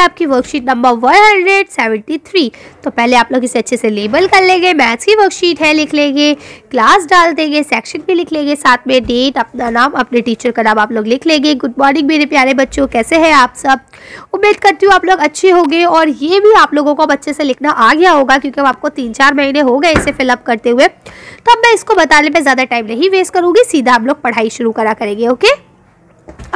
आपकी worksheet number 173 तो पहले आप लोग इसे अच्छे से लेबल कर लेंगे मैथ्स की वर्कशीट है लिख लेंगे क्लास डाल देंगे सेक्शन भी लिख लेंगे साथ में डेट अपना नाम अपने टीचर का नाम आप लोग लिख लेंगे गुड मॉर्निंग मेरे प्यारे बच्चों कैसे हैं आप सब उम्मीद करती हूँ आप लोग अच्छे होंगे और ये भी आप लोगों को अच्छे से लिखना आ गया होगा क्योंकि आपको तीन चार महीने हो गए इसे फिलअप करते हुए तो अब मैं इसको बताने में ज़्यादा टाइम नहीं वेस्ट करूँगी सीधा आप लोग पढ़ाई शुरू करा करेंगे ओके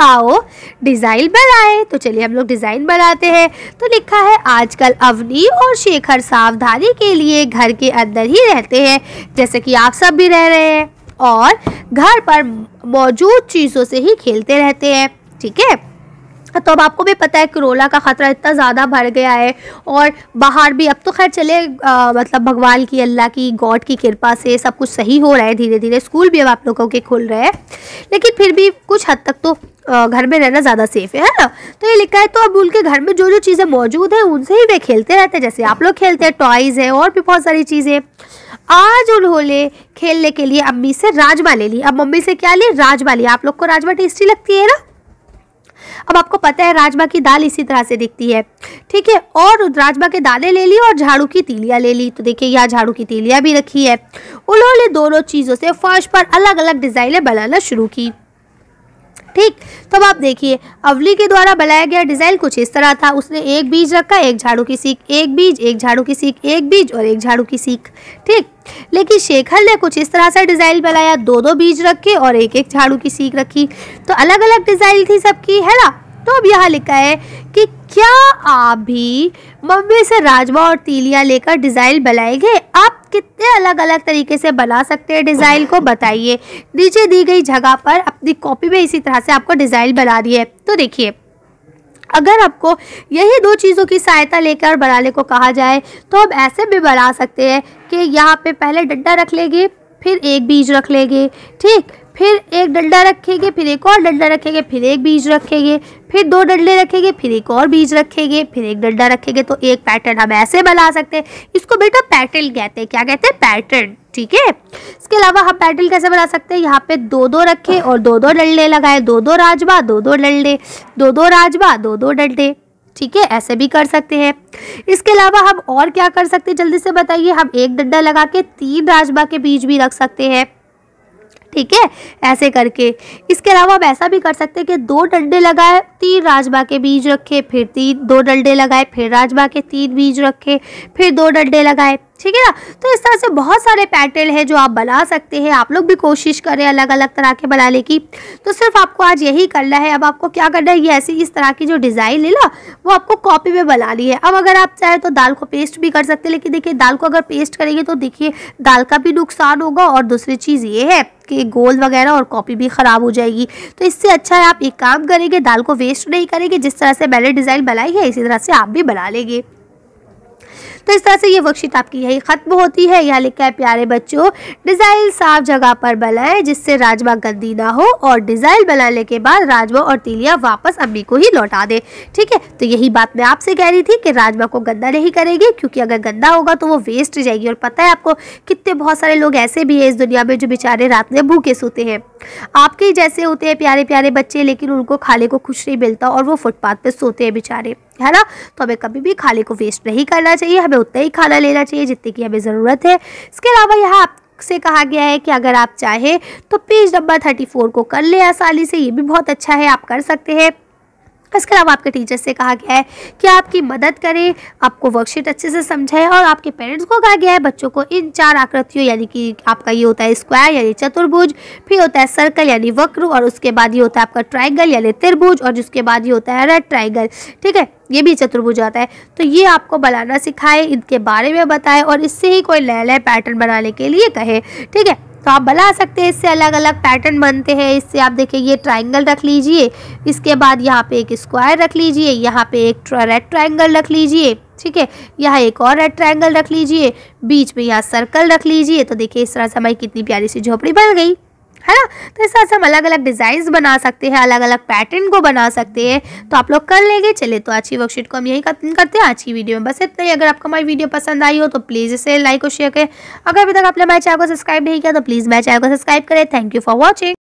आओ डिज़ाइन बनाए तो चलिए हम लोग डिज़ाइन बनाते हैं तो लिखा है आजकल अवनी और शेखर सावधानी के लिए घर के अंदर ही रहते हैं जैसे कि आप सब भी रह रहे हैं और घर पर मौजूद चीज़ों से ही खेलते रहते हैं ठीक है तो अब आपको भी पता है करोला का ख़तरा इतना ज़्यादा बढ़ गया है और बाहर भी अब तो खैर चले आ, मतलब भगवान की अल्लाह की गॉड की कृपा से सब कुछ सही हो रहा है धीरे धीरे स्कूल भी अब आप लोगों के खुल रहे हैं लेकिन फिर भी कुछ हद तक तो घर में रहना ज़्यादा सेफ है है ना तो ये लिखा है तो अब उनके घर में जो जो चीज़ें मौजूद हैं उनसे ही वे खेलते रहते हैं जैसे आप लोग खेलते हैं टॉयज़ हैं और भी बहुत सारी चीज़ें आज उन्होंने खेलने के लिए अम्मी से राजमा ले ली अब मम्मी से क्या ली राजमा ली आप लोग को राजमा टेस्टी लगती है ना अब आपको पता है राजमा की दाल इसी तरह से दिखती है ठीक है और राजमा के दालें ले ली और झाड़ू की तीलियाँ ले ली तो देखिए यहाँ झाड़ू की तीलियाँ भी रखी है उन्होंने दोनों चीज़ों से फर्श पर अलग अलग डिज़ाइनें बनाना शुरू की ठीक तो अब आप देखिए अवली के द्वारा बनाया गया डिजाइन कुछ इस तरह था उसने एक बीज रखा एक झाड़ू की सीख एक बीज एक झाड़ू की सीख एक बीज और एक झाड़ू की सीख ठीक लेकिन शेखर ने कुछ इस तरह से डिजाइन बनाया दो दो बीज रखे और एक एक झाड़ू की सीख रखी तो अलग अलग डिजाइन थी सबकी है ना तो अब यहाँ लिखा है कि क्या आप भी मम्मी से राजमा और तीलियां लेकर डिजाइन बनाएंगे आप कितने अलग अलग तरीके से बना सकते हैं डिज़ाइन को बताइए नीचे दी गई जगह पर अपनी कॉपी में इसी तरह से आपको डिज़ाइन दी है तो देखिए अगर आपको यही दो चीज़ों की सहायता लेकर और बनाने को कहा जाए तो आप ऐसे भी बना सकते हैं कि यहाँ पे पहले डंडा रख लेंगे फिर एक बीज रख लेंगे ठीक फिर एक डंडा रखेंगे फिर एक और डंडा रखेंगे फिर एक बीज रखेंगे फिर दो डंडे रखेंगे फिर एक और बीज रखेंगे फिर एक डंडा रखेंगे तो एक पैटर्न हम ऐसे बना सकते हैं इसको बेटा पैटर्न कहते हैं क्या कहते हैं पैटर्न ठीक है इसके अलावा हम पैटर्न कैसे बना सकते हैं यहाँ पे दो दो रखे और दो दो डंडे लगाए दो दो राजबा दो दो डंडे दो दो राजबा दो दो डंडे ठीक है ऐसे भी कर सकते हैं इसके अलावा हम और क्या कर सकते हैं जल्दी से बताइए हम एक डंडा लगा के तीन राजबा के बीज भी रख सकते हैं ठीक है ऐसे करके इसके अलावा आप ऐसा भी कर सकते हैं कि दो डंडे लगाए तीन राजबा के बीज रखे फिर तीन दो डंडे लगाए फिर राजमा के तीन बीज रखे फिर दो डंडे लगाए ठीक है ना तो इस तरह से बहुत सारे पैटर्न है जो आप बना सकते हैं आप लोग भी कोशिश करें अलग अलग तरह के बनाने की तो सिर्फ आपको आज यही करना है अब आपको क्या करना है ये ऐसी इस तरह की जो डिज़ाइन ले ना वो आपको कॉपी में बना ली है अब अगर आप चाहें तो दाल को पेस्ट भी कर सकते हैं लेकिन देखिए दाल को अगर पेस्ट करेंगे तो देखिए दाल का भी नुकसान होगा और दूसरी चीज़ ये है कि गोल वगैरह और कॉपी भी ख़राब हो जाएगी तो इससे अच्छा है आप एक काम करेंगे दाल को वेस्ट नहीं करेंगे जिस तरह से मैंने डिज़ाइन बनाई है इसी तरह से आप भी बना लेंगे तो इस तरह से ये वर्कशीट आपकी यही ख़त्म होती है यहाँ लिखा है प्यारे बच्चों डिज़ाइन साफ जगह पर बनाए जिससे राजमा गंदी ना हो और डिज़ाइन बनाने के बाद राजमा और तीलिया वापस अम्मी को ही लौटा दे ठीक है तो यही बात मैं आपसे कह रही थी कि राजमा को गंदा नहीं करेगी क्योंकि अगर गंदा होगा तो वो वेस्ट जाएगी और पता है आपको कितने बहुत सारे लोग ऐसे भी हैं इस दुनिया में जो बेचारे रात में भूखे सोते हैं आपके जैसे होते हैं प्यारे प्यारे बच्चे लेकिन उनको खाने को कुछ नहीं मिलता और वो फुटपाथ पर सोते हैं बेचारे है ना तो हमें कभी भी खाने को वेस्ट नहीं करना चाहिए हमें उतना ही खाना लेना चाहिए जितने की हमें ज़रूरत है इसके अलावा यहाँ आप से कहा गया है कि अगर आप चाहें तो पेज नंबर थर्टी फोर को कर ले आसानी से ये भी बहुत अच्छा है आप कर सकते हैं इसके अलावा आपके टीचर से कहा गया है कि आपकी मदद करें आपको वर्कशीट अच्छे से समझाएं और आपके पेरेंट्स को कहा गया है बच्चों को इन चार आकृतियों यानी कि आपका ये होता है स्क्वायर यानी चतुर्भुज फिर होता है सर्कल यानी वक्र और उसके बाद ये होता है आपका ट्राइंगल यानी त्रिभुज और जिसके बाद ये होता है रेड ट्राइंगल ठीक है ये भी चतुर्भुज आता है तो ये आपको बनाना सिखाए इनके बारे में बताए और इससे ही कोई नया नया पैटर्न बनाने के लिए कहे ठीक है तो आप बना सकते हैं इससे अलग अलग पैटर्न बनते हैं इससे आप देखिए ये ट्राइंगल रख लीजिए इसके बाद यहाँ पे एक स्क्वायर रख लीजिए यहाँ पे एक रेड ट्राइंगल रख लीजिए ठीक है यहाँ एक और रेड ट्राइंगल रख लीजिए बीच में यहाँ सर्कल रख लीजिए तो देखिए इस तरह से हमारी कितनी प्यारी सी झोपड़ी बन गई है ना तो इस तरह से हम अलग अलग डिजाइन बना सकते हैं अलग अलग पैटर्न को बना सकते हैं तो आप लोग कर लेंगे चले तो आज की वर्कशीट को हम यही करते हैं आज की वीडियो में बस इतना ही अगर आपको हमारी वीडियो पसंद आई हो तो प्लीज़ इसे लाइक और शेयर करें अगर अभी तक आपने हमारे चैनल को सब्सक्राइब नहीं किया तो प्लीज़ मेरे चैनल को सब्सक्राइब करें थैंक यू फॉर वॉचिंग